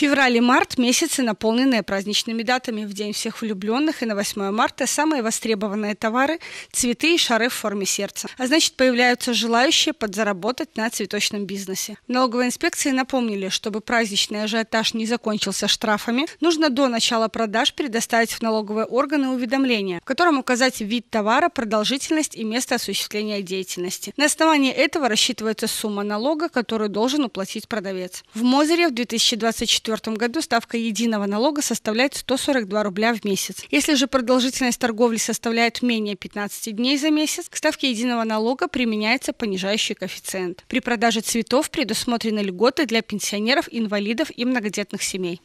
Февраль и март – месяцы, наполненные праздничными датами. В День всех влюбленных и на 8 марта самые востребованные товары – цветы и шары в форме сердца. А значит, появляются желающие подзаработать на цветочном бизнесе. Налоговые инспекции напомнили, чтобы праздничный ажиотаж не закончился штрафами, нужно до начала продаж предоставить в налоговые органы уведомление, в котором указать вид товара, продолжительность и место осуществления деятельности. На основании этого рассчитывается сумма налога, которую должен уплатить продавец. В Мозере в 2024 2024 году ставка единого налога составляет 142 рубля в месяц. Если же продолжительность торговли составляет менее 15 дней за месяц, к ставке единого налога применяется понижающий коэффициент. При продаже цветов предусмотрены льготы для пенсионеров, инвалидов и многодетных семей.